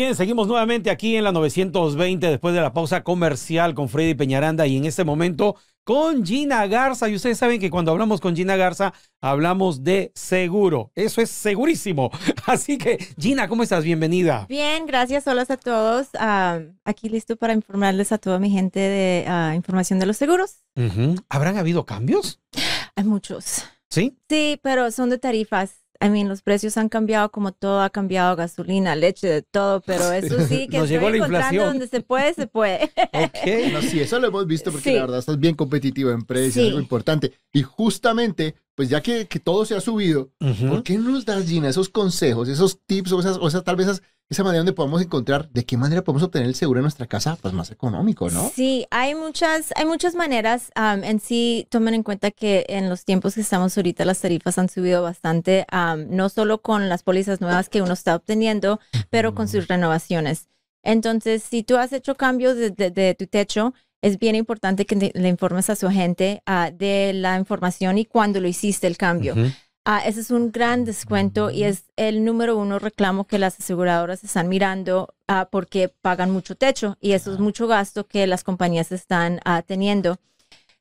bien, seguimos nuevamente aquí en la 920 después de la pausa comercial con Freddy Peñaranda y en este momento con Gina Garza. Y ustedes saben que cuando hablamos con Gina Garza hablamos de seguro. Eso es segurísimo. Así que, Gina, ¿cómo estás? Bienvenida. Bien, gracias. a todos. Ah, aquí listo para informarles a toda mi gente de ah, información de los seguros. ¿Habrán habido cambios? Hay muchos. ¿Sí? Sí, pero son de tarifas. I mean, los precios han cambiado como todo ha cambiado, gasolina, leche, de todo, pero eso sí que Nos estoy la inflación. donde se puede, se puede. ok. No, sí, eso lo hemos visto porque la verdad estás bien competitiva en precios, es muy importante. Y justamente, pues ya que, todo se ha subido, ¿por qué no nos das, Gina, esos consejos, esos tips o esas, o esas tal vez esas esa manera donde podemos encontrar de qué manera podemos obtener el seguro en nuestra casa pues más económico, ¿no? Sí, hay muchas, hay muchas maneras. en sí, tomen en cuenta que en los tiempos que estamos ahorita las tarifas han subido bastante, no solo con las pólizas nuevas que uno está obteniendo, pero con sus renovaciones. Entonces, si tú has hecho cambios de, tu techo, es bien importante que le informes a su agente ah, de la información y cuándo lo hiciste el cambio. Ah, ese es un gran descuento y es el número uno reclamo que las aseguradoras están mirando ah, porque pagan mucho techo y eso es mucho gasto que las compañías están ah, teniendo.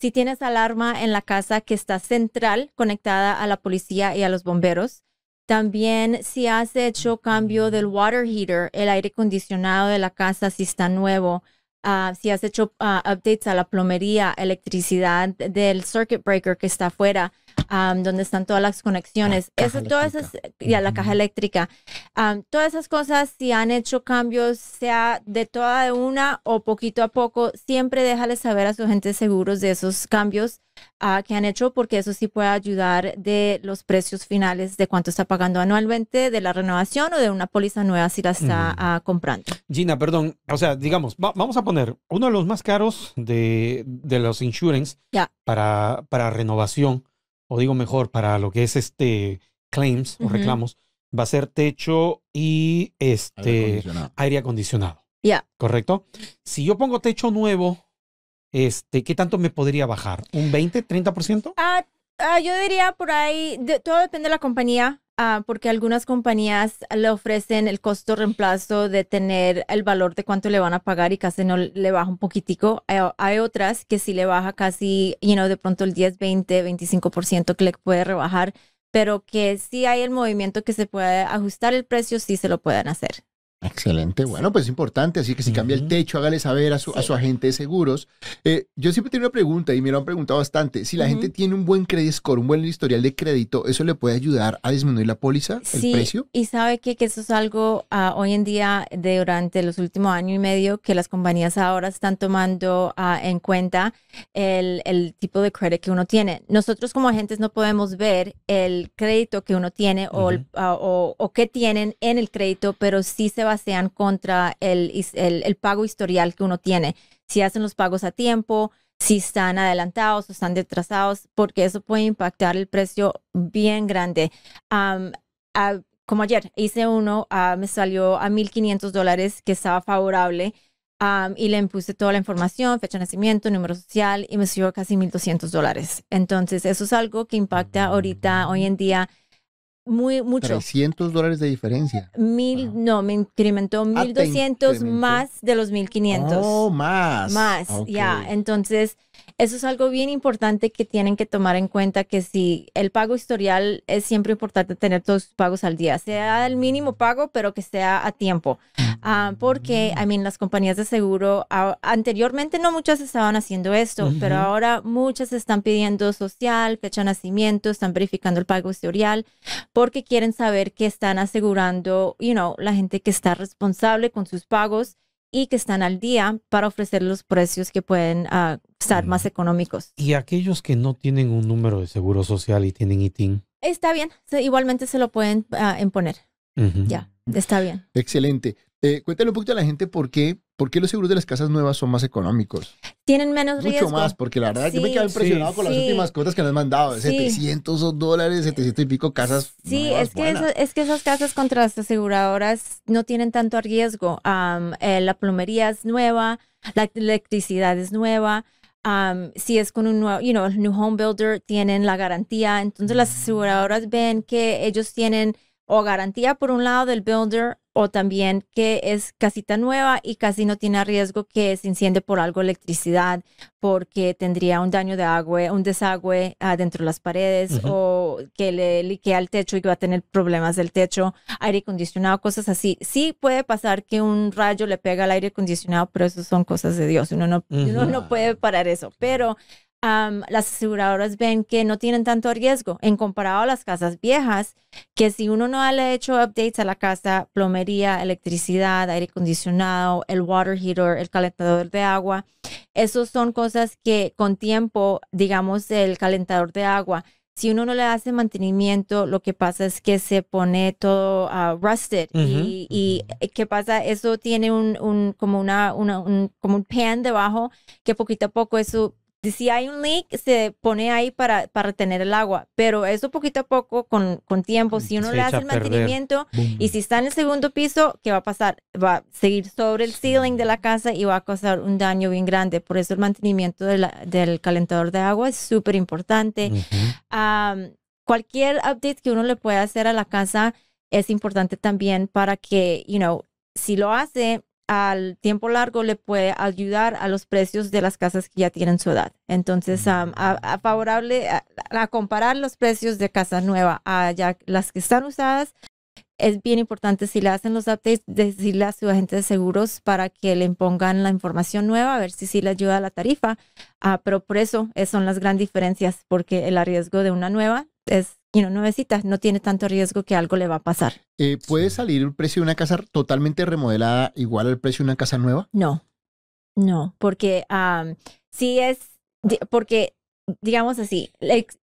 Si tienes alarma en la casa que está central, conectada a la policía y a los bomberos. También si has hecho cambio del water heater, el aire acondicionado de la casa si está nuevo. si has hecho updates a la plomería, electricidad del circuit breaker que está afuera, donde están todas las conexiones, Eso, todas y a la caja eléctrica. todas esas cosas, si han hecho cambios, sea de toda de una o poquito a poco, siempre déjales saber a su gente seguros de esos cambios ah, que han hecho, porque eso sí puede ayudar de los precios finales de cuánto está pagando anualmente de la renovación o de una póliza nueva si la está ah, comprando. Gina, perdón, o sea, digamos, vamos a poner uno de los más caros de, de los insurance para, para renovación o digo mejor, para lo que es este claims o reclamos, va a ser techo y este aire acondicionado. Ya. ¿Correcto? Si yo pongo techo nuevo, este, ¿qué tanto me podría bajar? ¿Un 20, 30%? Ah, ah, yo diría por ahí, todo depende de la compañía. Ah, porque algunas compañías le ofrecen el costo reemplazo de tener el valor de cuánto le van a pagar y casi no le baja un poquitico. Eh, hay, otras que sí le baja casi, you de pronto el 10, 20, 25% que le puede rebajar, pero que sí hay el movimiento que se puede ajustar el precio, sí se lo pueden hacer. Excelente, bueno, pues es importante, así que si cambia el techo, hágale saber a su, a su agente de seguros. Eh, yo siempre tengo una pregunta y me lo han preguntado bastante. Si la gente tiene un buen credit score, un buen historial de crédito, ¿eso le puede ayudar a disminuir la póliza, sí, el precio? Y sabe que, que eso es algo ah, hoy en día, durante los últimos año y medio, que las compañías ahora están tomando ah, en cuenta el, tipo de crédito que uno tiene. Nosotros como agentes no podemos ver el crédito que uno tiene o, ah, o qué tienen en el crédito, pero sí se sean contra el, el, pago historial que uno tiene, si hacen los pagos a tiempo, si están adelantados o están detrasados, porque eso puede impactar el precio bien grande. como ayer hice uno, me salió a 1.500 dólares que estaba favorable. y le impuse toda la información, fecha de nacimiento, número social y me subió casi 1.200 dólares. Entonces, eso es algo que impacta mm. ahorita, hoy en día, muy mucho. 300 dólares de diferencia. Mil, no, me incrementó 1200 ah, más de los 1500. Oh, más. Más, ya. Entonces, eso es algo bien importante que tienen que tomar en cuenta que si el pago historial es siempre importante tener todos sus pagos al día, sea el mínimo pago, pero que sea a tiempo. Ah, porque, I mean, las compañías de seguro anteriormente no muchas estaban haciendo esto, pero ahora muchas están pidiendo social, fecha de nacimiento, están verificando el pago historial porque quieren saber que están asegurando, you know, la gente que está responsable con sus pagos y que están al día para ofrecer los precios que pueden ah, estar mm. más económicos. ¿Y aquellos que no tienen un número de seguro social y tienen ITIN? Está bien, igualmente se lo pueden ah, imponer. Ya, está bien. Excelente. Eh, cuéntale un poquito a la gente por qué, por qué los seguros de las casas nuevas son más económicos. Tienen menos riesgo. Mucho más, porque la verdad yo me quedé impresionado con las últimas cosas que nos han mandado. 700 dólares, 700 y pico casas. Sí, es, que es que esas casas contra las aseguradoras no tienen tanto riesgo. Eh, la plomería es nueva, la electricidad es nueva si es con un nuevo, you know, new home builder, tienen la garantía. Entonces las aseguradoras ven que ellos tienen o garantía por un lado del builder o también que es casita nueva y casi no tiene riesgo que se enciende por algo electricidad porque tendría un daño de agua, un desagüe adentro de las paredes o que le liquea el techo y va a tener problemas del techo, aire acondicionado, cosas así. Sí puede pasar que un rayo le pega al aire acondicionado, pero eso son cosas de Dios. Uno no, uno no puede parar eso. Pero las aseguradoras ven que no tienen tanto riesgo en comparado a las casas viejas, que si uno no le ha hecho updates a la casa, plomería, electricidad, aire acondicionado, el water heater, el calentador de agua, esos son cosas que con tiempo, digamos, el calentador de agua, si uno no le hace mantenimiento, lo que pasa es que se pone todo ah, rusted. y, y, eh, qué pasa, eso tiene un, como, una, como un pan debajo que poquito a poco eso si hay un leak, se pone ahí para, para retener el agua, pero eso poquito a poco, con, con tiempo, si uno le hace el mantenimiento y si está en el segundo piso, ¿qué va a pasar? Va a seguir sobre el ceiling de la casa y va a causar un daño bien grande. Por eso el mantenimiento del calentador de agua es súper importante. cualquier update que uno le pueda hacer a la casa es importante también para que, you know, si lo hace, al tiempo largo le puede ayudar a los precios de las casas que ya tienen su edad. Entonces, mm. a, favorable a, comparar los precios de casa nueva a ya las que están usadas, es bien importante si le hacen los updates, decirle a su agente de seguros para que le impongan la información nueva, a ver si sí le ayuda la tarifa. Ah, pero por eso eh, son las grandes diferencias, porque el riesgo de una nueva es y no nuevecita, no tiene tanto riesgo que algo le va a pasar. Eh, ¿Puede salir el precio de una casa totalmente remodelada igual al precio de una casa nueva? No, no, porque sí es, porque digamos así,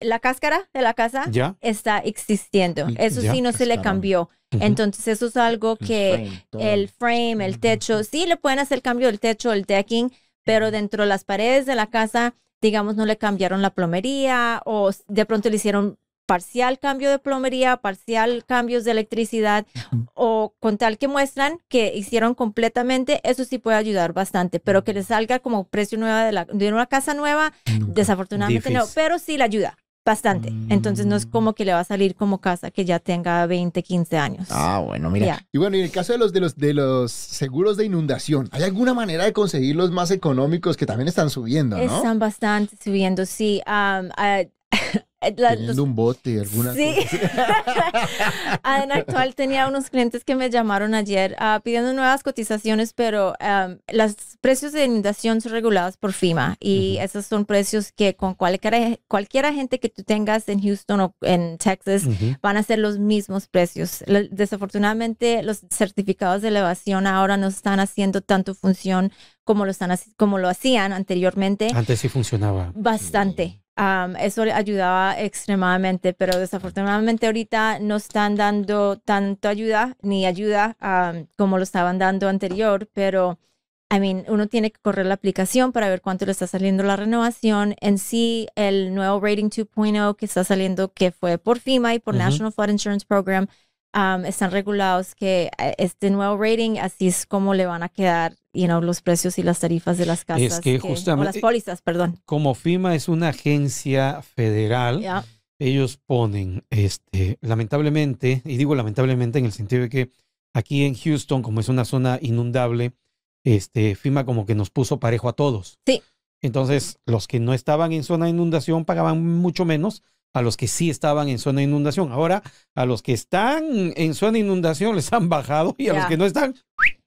la, cáscara de la casa está existiendo. Mm, eso sí no se le cambió. Entonces eso es algo que el frame, el, techo, sí le pueden hacer cambio del techo, el decking, pero dentro de las paredes de la casa, digamos, no le cambiaron la plomería o de pronto le hicieron parcial cambio de plomería, parcial cambios de electricidad o con tal que muestran que hicieron completamente, eso sí puede ayudar bastante, pero que le salga como precio nueva de, una casa nueva, desafortunadamente no, pero sí le ayuda bastante. Entonces no es mm. como que le va a salir como casa que ya tenga 20, 15 años. Ah, bueno, mira. Y bueno, en el caso de los, de los de los seguros de inundación, ¿hay alguna manera de conseguir los más económicos que también están subiendo, no? Están bastante subiendo, sí. Ah, eh, Teniendo un bote, alguna sí. Ah, en actual tenía unos clientes que me llamaron ayer ah, pidiendo nuevas cotizaciones, pero los precios de inundación son regulados por FIMA y esos son precios que con cualquier, cualquier agente que tú tengas en Houston o en Texas van a ser los mismos precios. Desafortunadamente, los certificados de elevación ahora no están haciendo tanto función como lo, están, como lo hacían anteriormente. Antes sí funcionaba. Bastante. Mm. Um, eso ayudaba extremadamente, pero desafortunadamente ahorita no están dando tanto ayuda ni ayuda como lo estaban dando anterior, pero I mean, uno tiene que correr la aplicación para ver cuánto le está saliendo la renovación. En sí, el nuevo rating 2.0 que está saliendo, que fue por FEMA y por National Flood Insurance Program, están regulados que eh, este nuevo rating, así es como le van a quedar los precios y las tarifas de las casas. Es que, O las eh, pólizas, perdón. Como FIMA es una agencia federal. Ellos ponen, este, lamentablemente, y digo lamentablemente en el sentido de que aquí en Houston, como es una zona inundable, este, FIMA como que nos puso parejo a todos. Sí. Entonces, los que no estaban en zona de inundación pagaban mucho menos a los que sí estaban en zona de inundación. Ahora, a los que están en zona de inundación les han bajado y a los que no están,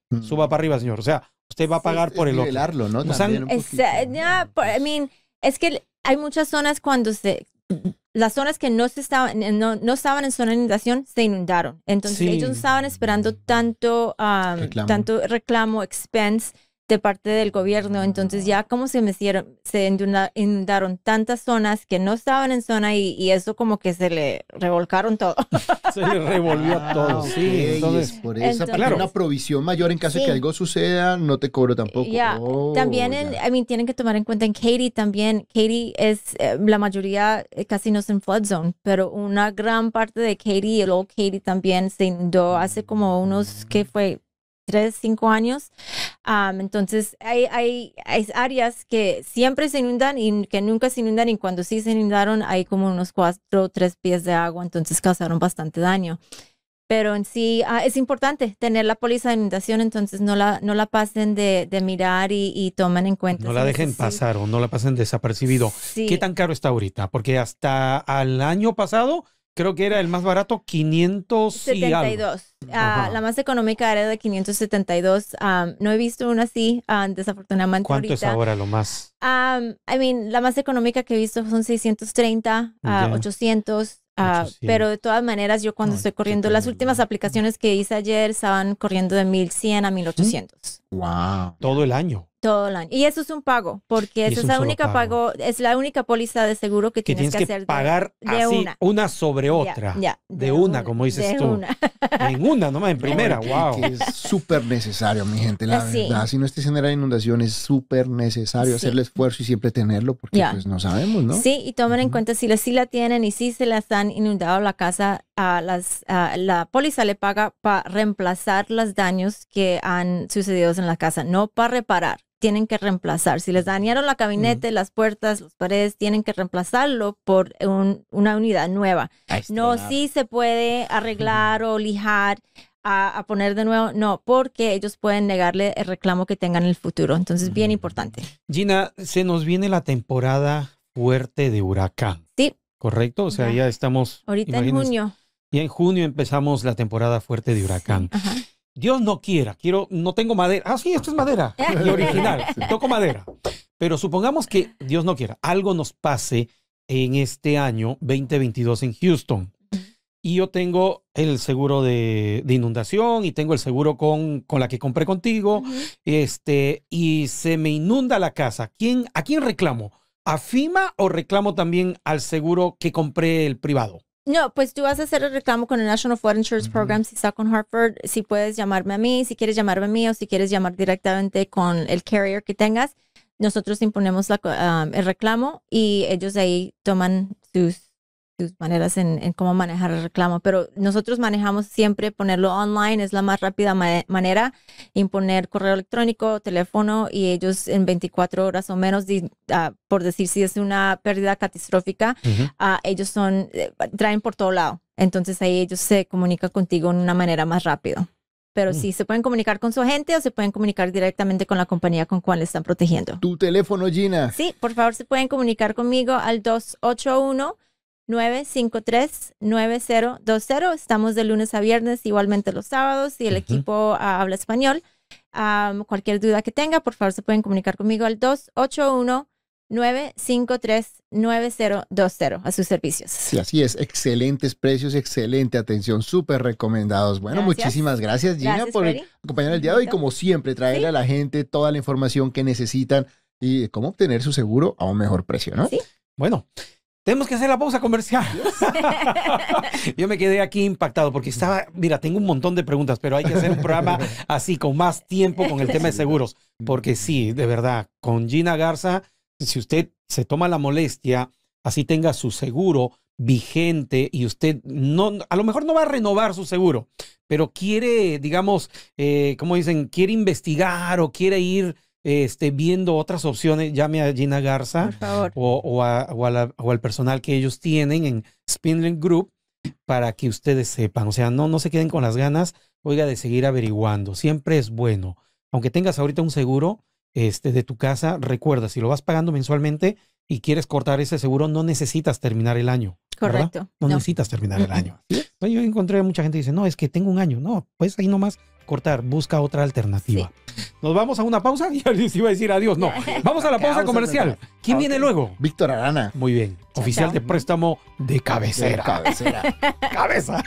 mm. suba para arriba, señor. O sea, usted va a pagar por el otro. ¿no? es, que hay muchas zonas cuando se las zonas que no, se estaban, no, no estaban en zona de inundación se inundaron. Entonces ellos estaban esperando tanto, tanto reclamo, expense de parte del gobierno. Entonces ya como se metieron, se inundaron tantas zonas que no estaban en zona y, eso como que se le revolcaron todo. se revolvió ah, todo, sí. Entonces, por eso, una provisión mayor en caso que algo suceda, no te cobro tampoco. Oh, también, tienen que tomar en cuenta en Katy también. Katy es, eh, la mayoría eh, casi no es en flood zone, pero una gran parte de Katy el old Katy también se inundó hace como unos, que fue? tres, cinco años. entonces, hay, hay, áreas que siempre se inundan y que nunca se inundan y cuando sí se inundaron hay como unos cuatro o pies de agua, entonces causaron bastante daño. Pero en sí ah, es importante tener la póliza de inundación, entonces no la, no la pasen de, mirar y, tomen en cuenta. No la dejen pasar o no la pasen desapercibido. ¿Qué tan caro está ahorita? Porque hasta al año pasado creo que era el más barato, 572. Ah, la más económica era de 572. Ah, no he visto una así, um, desafortunadamente. ¿Cuánto es ahora lo más? I mean, la más económica que he visto son 630, a 800. pero de todas maneras, yo cuando estoy corriendo, las últimas aplicaciones que hice ayer estaban corriendo de 1100 a 1800. Wow. Todo el año. Todo el año. Y eso es un pago, porque esa es, la única pago. es la única póliza de seguro que, que tienes, que, hacer pagar una. sobre otra. Ya, De, una, como dices de tú. Una. en una nomás, en primera, wow. es súper necesario, mi gente, la verdad. Si no estés en inundación, es súper necesario hacer el esfuerzo y siempre tenerlo, porque pues no sabemos, ¿no? Sí, y tomen en cuenta si la, sí la tienen y si se las han inundado la casa, a las, la póliza le paga para reemplazar los daños que han sucedido en la casa, no para reparar tienen que reemplazar. Si les dañaron la cabinete, las puertas, las paredes, tienen que reemplazarlo por una unidad nueva. No, si se puede arreglar o lijar. A, poner de nuevo, no, porque ellos pueden negarle el reclamo que tengan en el futuro. Entonces, bien importante. Gina, se nos viene la temporada fuerte de huracán. Sí. ¿Correcto? O sea, ya estamos. Ahorita en junio. Y en junio empezamos la temporada fuerte de huracán. Ajá. Dios no quiera, quiero, no tengo madera. Ah, sí, esto es madera, el original, toco madera. Pero supongamos que Dios no quiera, algo nos pase en este año 2022 en Houston. Y yo tengo el seguro de, inundación y tengo el seguro con, la que compré contigo. este, y se me inunda la casa. ¿A quién reclamo? ¿A FIMA o reclamo también al seguro que compré el privado? No, pues tú vas a hacer el reclamo con el National Flood Insurance Program si está con Hartford. Si puedes llamarme a mí, si quieres llamarme a mí o si quieres llamar directamente con el carrier que tengas, nosotros imponemos la, ah, el reclamo y ellos ahí toman sus maneras en, cómo manejar el reclamo, pero nosotros manejamos siempre ponerlo online, es la más rápida manera, imponer correo electrónico, teléfono y ellos en 24 horas o menos, ah, por decir si es una pérdida catastrófica, ah, ellos son, eh, traen por todo lado. Entonces ahí ellos se comunican contigo en una manera más rápida. Pero mm. sí, se pueden comunicar con su agente o se pueden comunicar directamente con la compañía con cual están protegiendo. ¿Tu teléfono, Gina? Sí, por favor, se pueden comunicar conmigo al 281. 953-9020. Estamos de lunes a viernes, igualmente los sábados, y el equipo ah, habla español. cualquier duda que tenga, por favor, se pueden comunicar conmigo al 281-953-9020 a sus servicios. Sí, así es. Excelentes precios, excelente atención, súper recomendados. Bueno, muchísimas gracias, Gina, por acompañar el día de hoy. Como siempre, traer a la gente toda la información que necesitan y cómo obtener su seguro a un mejor precio, ¿no? Sí. Bueno tenemos que hacer la pausa comercial. Yo me quedé aquí impactado porque estaba, mira, tengo un montón de preguntas, pero hay que hacer un programa así, con más tiempo, con el tema de seguros. Porque sí, de verdad, con Gina Garza, si usted se toma la molestia, así tenga su seguro vigente y usted no, a lo mejor no va a renovar su seguro, pero quiere, digamos, eh, como dicen, quiere investigar o quiere ir este, viendo otras opciones, llame a Gina Garza o, o, a, o, al personal que ellos tienen en Spindling Group para que ustedes sepan. O sea, no, no se queden con las ganas, oiga, de seguir averiguando. Siempre es bueno. Aunque tengas ahorita un seguro este, de tu casa, recuerda, si lo vas pagando mensualmente y quieres cortar ese seguro, no necesitas terminar el año. Correcto. No, necesitas terminar el año. Yo encontré mucha gente que dice, no, es que tengo un año. No, pues ahí nomás cortar, busca otra alternativa. Nos vamos a una pausa y se iba a decir adiós. No, vamos a la pausa comercial. ¿Quién viene luego? Víctor Arana. Muy bien. Oficial de préstamo de cabecera. De cabecera. Cabeza.